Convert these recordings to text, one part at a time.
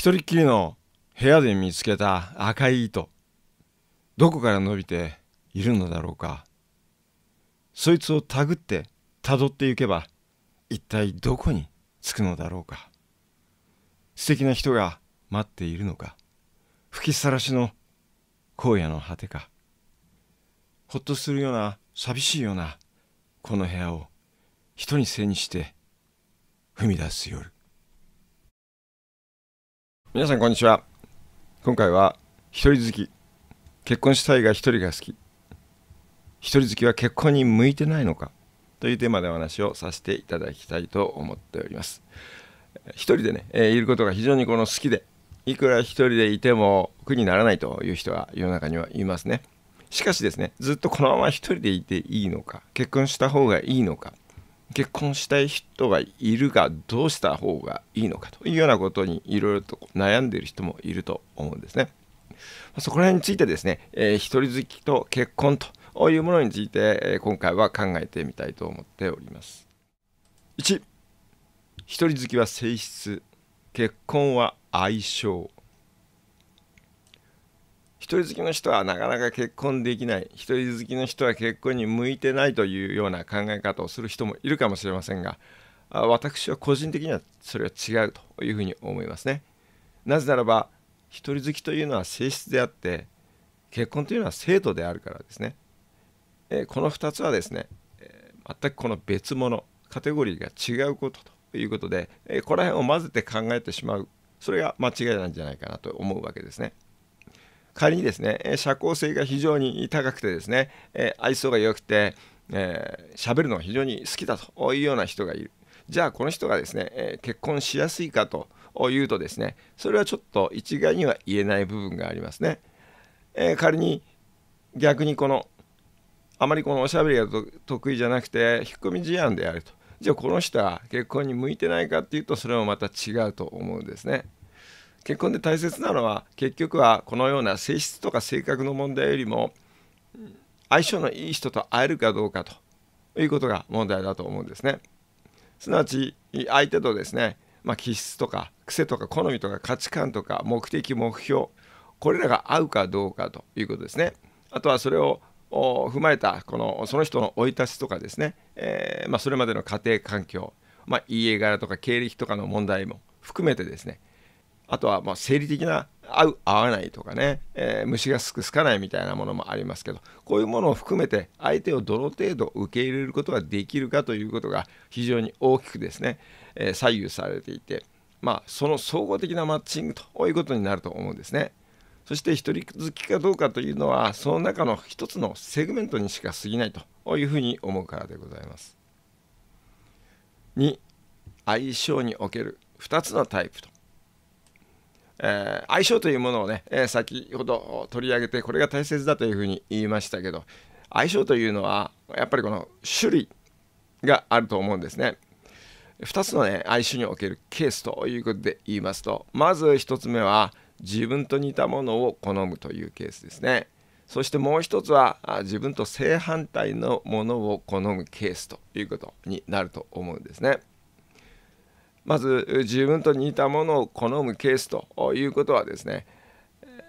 一人っきりの部屋で見つけた赤い糸どこから伸びているのだろうかそいつをたぐってたどってゆけば一体どこに着くのだろうか素敵な人が待っているのか吹きさらしの荒野の果てかほっとするような寂しいようなこの部屋を人に背にして踏み出す夜皆さんこんにちは今回は一人好き結婚したいが一人が好き一人好きは結婚に向いてないのかというテーマでお話をさせていただきたいと思っております一人でね、えー、いることが非常にこの好きでいくら一人でいても苦にならないという人が世の中にはいますねしかしですねずっとこのまま一人でいていいのか結婚した方がいいのか結婚したい人がいるがどうした方がいいのかというようなことにいろいろと悩んでいる人もいると思うんですね。そこら辺についてですね、えー、一人好きと結婚というものについて、えー、今回は考えてみたいと思っております。1一人好きは性質結婚は相性人好きの人はなかなか結婚できない一人好きの人は結婚に向いてないというような考え方をする人もいるかもしれませんが私は個人的にはそれは違うというふうに思いますね。なぜならば一人好きというのは性質であって結婚というのは生徒であるからですね。この2つはですね、え全くこの別物カテゴリーが違うことということで、えここら辺を混ぜて考えてしまうそれが間違いなんじゃないかなと思うわけですね。仮にですね、社交性が非常に高くてですね、愛想が良くて、えー、喋るのが非常に好きだというような人がいる。じゃあこの人がですね、結婚しやすいかというとですね、それはちょっと一概には言えない部分がありますね。えー、仮に逆にこのあまりこのおしゃべりが得意じゃなくて引っ込み思案であるとじゃあこの人は結婚に向いてないかっていうとそれもまた違うと思うんですね。結婚で大切なのは結局はこのような性質とか性格の問題よりも相性のいい人と会えるかどうかということが問題だと思うんですね。すなわち相手とですね、まあ、気質とか癖とか好みとか価値観とか目的目標これらが合うかどうかということですね。あとはそれを踏まえたこのその人の生い立ちとかですね、えー、まあ、それまでの家庭環境、まあ、家柄とか経歴とかの問題も含めてですねあとはま生理的な合う合わないとかね、えー、虫がすくすかないみたいなものもありますけどこういうものを含めて相手をどの程度受け入れることができるかということが非常に大きくですね、えー、左右されていて、まあ、その総合的なマッチングということになると思うんですね。そして一人好きかどうかというのはその中の一つのセグメントにしか過ぎないというふうに思うからでございます。2相性における2つのタイプとえー、相性というものをね、えー、先ほど取り上げてこれが大切だというふうに言いましたけど相性というのはやっぱりこの種類があると思うんですね。2つのね相性におけるケースということで言いますとまず1つ目は自分と似たものを好むというケースですね。そしてもう一つは自分と正反対のものを好むケースということになると思うんですね。まず自分と似たものを好むケースということはですね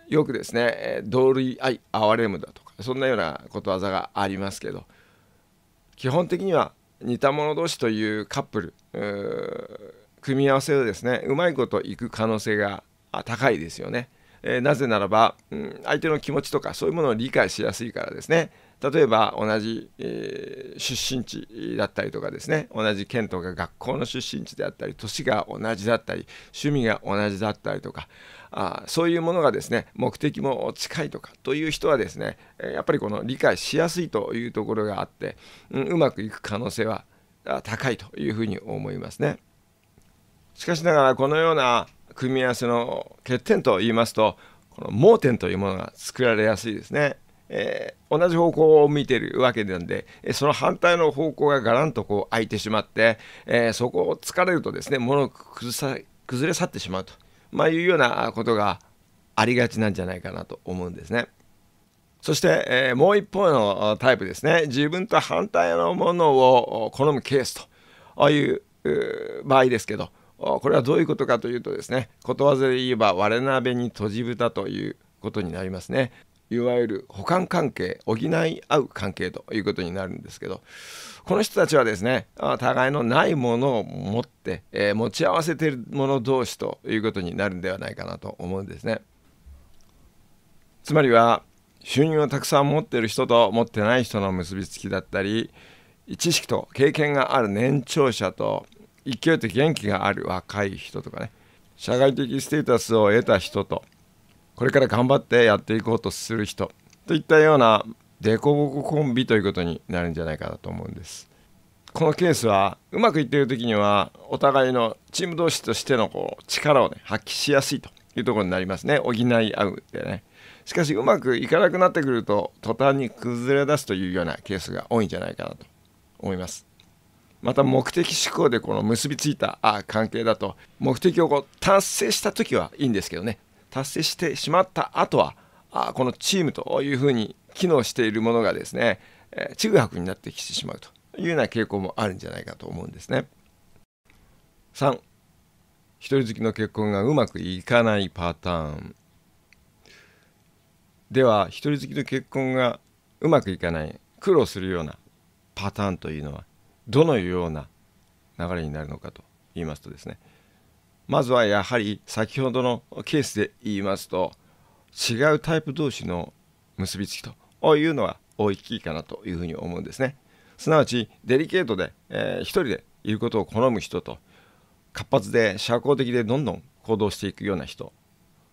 よくですね同類愛哀れむだとかそんなようなことわざがありますけど基本的には似た者同士というカップル組み合わせをですねうまいこといく可能性が高いですよね。えなぜならば、うん、相手の気持ちとかそういうものを理解しやすいからですね例えば同じ、えー、出身地だったりとかですね同じ県とか学校の出身地であったり年が同じだったり趣味が同じだったりとかあそういうものがですね目的も近いとかという人はですねやっぱりこの理解しやすいというところがあって、うん、うまくいく可能性は高いというふうに思いますね。しかしながらこのような組み合わせの欠点といいますとこの盲点というものが作られやすいですね。えー、同じ方向を見てるわけなんで、その反対の方向がガランとこう開いてしまって、えー、そこを突かれるとですね、物を崩れ去ってしまうと、まあ、いうようなことがありがちなんじゃないかなと思うんですね。そして、えー、もう一方のタイプですね、自分と反対のものを好むケースという場合ですけど、これはどういうことかというとですねことわざで言えば我鍋に閉じ蓋ということになりますねいわゆる補完関係補い合う関係ということになるんですけどこの人たちはですね互いのないものを持って、えー、持ち合わせている者同士ということになるんではないかなと思うんですねつまりは収入をたくさん持っている人と持ってない人の結びつきだったり知識と経験がある年長者と勢いと元気がある若い人とかね社会的ステータスを得た人とこれから頑張ってやっていこうとする人といったような凸凹コンビということになるんじゃないかなと思うんですこのケースはうまくいっている時にはお互いのチーム同士としてのこう力をね発揮しやすいというところになりますね補い合うでねしかしうまくいかなくなってくると途端に崩れ出すというようなケースが多いんじゃないかなと思いますまた目的思考でこの結びついたあ関係だと目的をこう達成した時はいいんですけどね達成してしまった後はあこのチームというふうに機能しているものがですね、えちぐはぐになってきてしまうというような傾向もあるんじゃないかと思うんですね。3一人好きの結婚がうまくいかないパターンでは一人好きの結婚がうまくいかない苦労するようなパターンというのはどのような流れになるのかと言いますとですねまずはやはり先ほどのケースで言いますと違うタイプ同士の結びつきというのは大きいかなというふうに思うんですねすなわちデリケートで、えー、一人でいることを好む人と活発で社交的でどんどん行動していくような人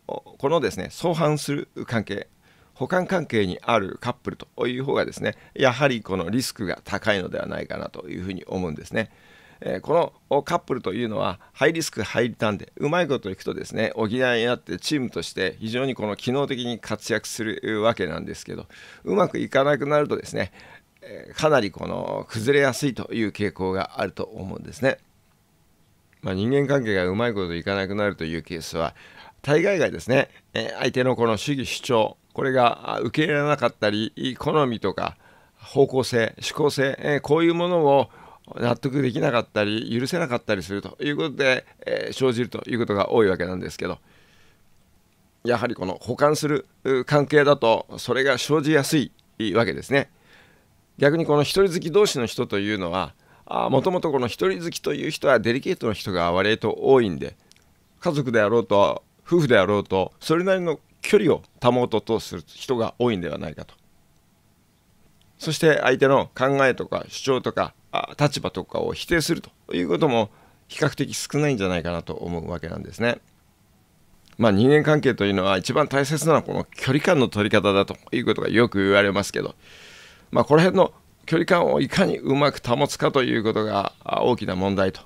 このですね相反する関係補完関係にあるカップルという方がですねやはりこのリスクが高いのではないかなというふうに思うんですね。えこのカップルというのはハイリスクハイリターンでうまいこといくとですね補い合ってチームとして非常にこの機能的に活躍するわけなんですけどうまくいかなくなるとですねかなりこの崩れやすいという傾向があると思うんですね。まあ、人間関係がうまいこといかなくなるというケースは対外外ですね、え相手のこの主義主張、これが受け入れなかったり、好みとか方向性、思考性、えこういうものを納得できなかったり、許せなかったりするということで、え生じるということが多いわけなんですけど、やはりこの保管する関係だと、それが生じやすいわけですね。逆にこの一人好き同士の人というのは、もともとこの一人好きという人はデリケートの人が割と多いんで、家族であろうと夫婦であろうとそれなりの距離を保とうとする人が多いんではないかとそして相手の考えとか主張とか立場とかを否定するということも比較的少ないんじゃないかなと思うわけなんですね。まあ、人間関係というのは一番大切なのはこの距離感の取り方だということがよく言われますけど、まあ、この辺の距離感をいかにうまく保つかということが大きな問題と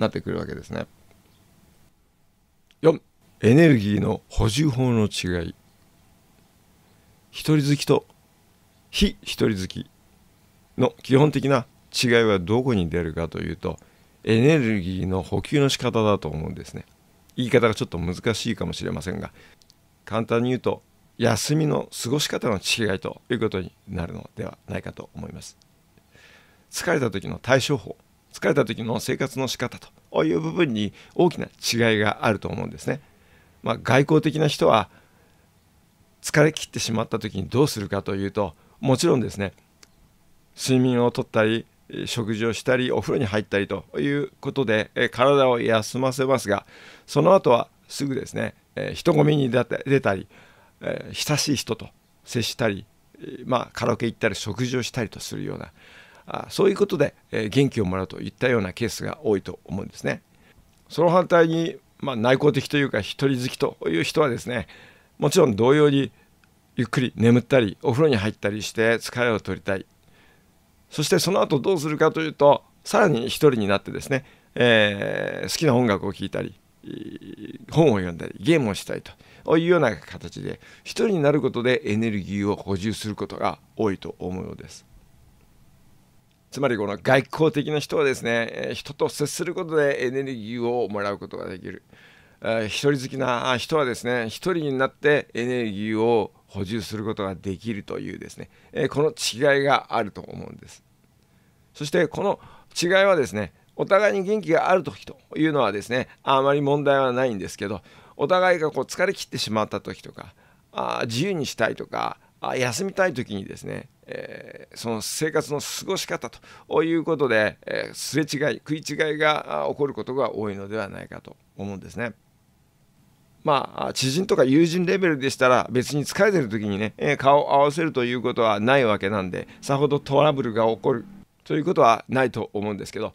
なってくるわけですね。エネルギーの補充法の違い一人好きと非一人好きの基本的な違いはどこに出るかというとエネルギーの補給の仕方だと思うんですね言い方がちょっと難しいかもしれませんが簡単に言うと休みの過ごし方の違いということになるのではないかと思います疲れた時の対処法疲れた時の生活の仕方という部分に大きな違いがあると思うんですねまあ、外交的な人は疲れ切ってしまった時にどうするかというともちろんですね睡眠をとったり食事をしたりお風呂に入ったりということで体を休ませますがその後はすぐですね人混みに出たり親しい人と接したり、まあ、カラオケ行ったり食事をしたりとするようなあそういうことで元気をもらうといったようなケースが多いと思うんですね。その反対にまあ、内向的というか一人好きという人はですねもちろん同様にゆっくり眠ったりお風呂に入ったりして疲れを取りたいそしてその後どうするかというとさらに一人になってですね、えー、好きな音楽を聴いたり本を読んだりゲームをしたいというような形で一人になることでエネルギーを補充することが多いと思うようです。つまりこの外交的な人はですね人と接することでエネルギーをもらうことができる、一人好きな人はですね一人になってエネルギーを補充することができるというですね、えこの違いがあると思うんですそしてこの違いはですねお互いに元気がある時というのはですねあまり問題はないんですけどお互いがこう疲れ切ってしまった時とかあ自由にしたいとかあ休みたい時にですね、えー、その生活の過ごし方ということで、えー、すれ違い食い違いが起こることが多いのではないかと思うんですね。まあ、知人とか友人レベルでしたら別に疲れてる時にね、え顔を合わせるということはないわけなんでさほどトラブルが起こるということはないと思うんですけど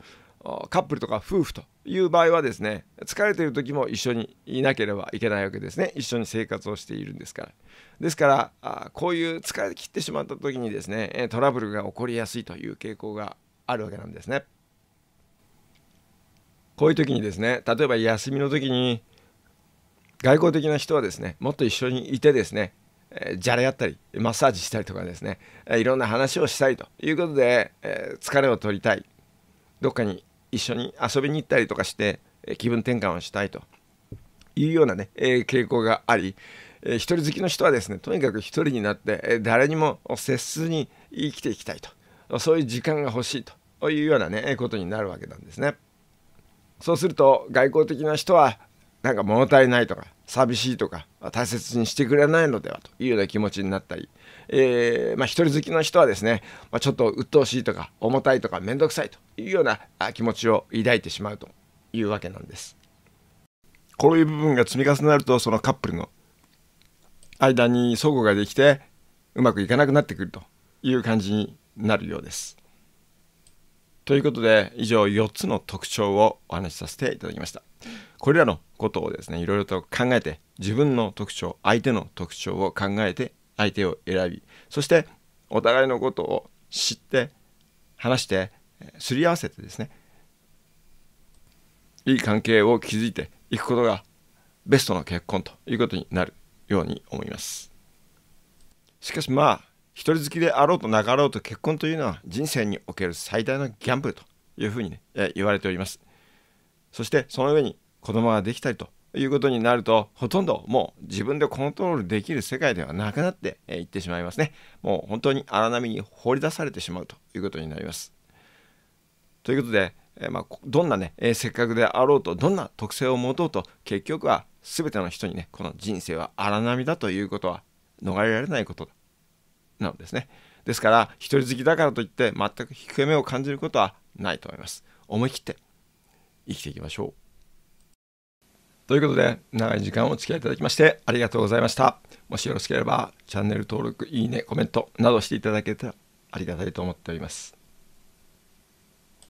カップルとか夫婦という場合はですね疲れている時も一緒にいなければいけないわけですね一緒に生活をしているんですからですからあこういう疲れ切ってしまった時にですねトラブルが起こりやすいという傾向があるわけなんですねこういう時にですね例えば休みの時に外交的な人はですねもっと一緒にいてですねじゃれ合ったりマッサージしたりとかですねいろんな話をしたいということで疲れを取りたいどっかに一緒に遊びに行ったりとかして、え気分転換をしたいというようなね、え傾向があり、え人好きの人はですねとにかく一人になって、誰にも接すに生きていきたいとそういう時間が欲しいというようなねことになるわけなんですね。そうすると外交的な人はなんか物足りないとか寂しいとか大切にしてくれないのではというような気持ちになったり、えーまあ、一人好きの人はですね、まあ、ちょっと鬱陶しいとか重たいとか面倒くさいというような気持ちを抱いてしまうというわけなんです。こういう部分が積み重なるとそのカップルの間に相互ができてうまくいかなくなってくるという感じになるようです。ということで以上4つの特徴をお話しさせていただきましたこれらのことをですねいろいろと考えて自分の特徴相手の特徴を考えて相手を選びそしてお互いのことを知って話してすり合わせてですねいい関係を築いていくことがベストの結婚ということになるように思いますしかしまあ一人好きであろうとなかろうと結婚というのは人生における最大のギャンブルというふうにね、言われております。そしてその上に子供ができたりということになるとほとんどもう自分でコントロールできる世界ではなくなっていってしまいますね。もう本当に荒波に放り出されてしまうということになります。ということで、えまあ、どんなね、えせっかくであろうとどんな特性を持とうと結局は全ての人にねこの人生は荒波だということは逃れられないことだなのですね。ですから、一人好きだからといって、全く低めを感じることはないと思います。思い切って生きていきましょう。ということで、長い時間お付き合いいただきまして、ありがとうございました。もしよろしければ、チャンネル登録、いいね、コメントなどしていただけたらありがたいと思っております。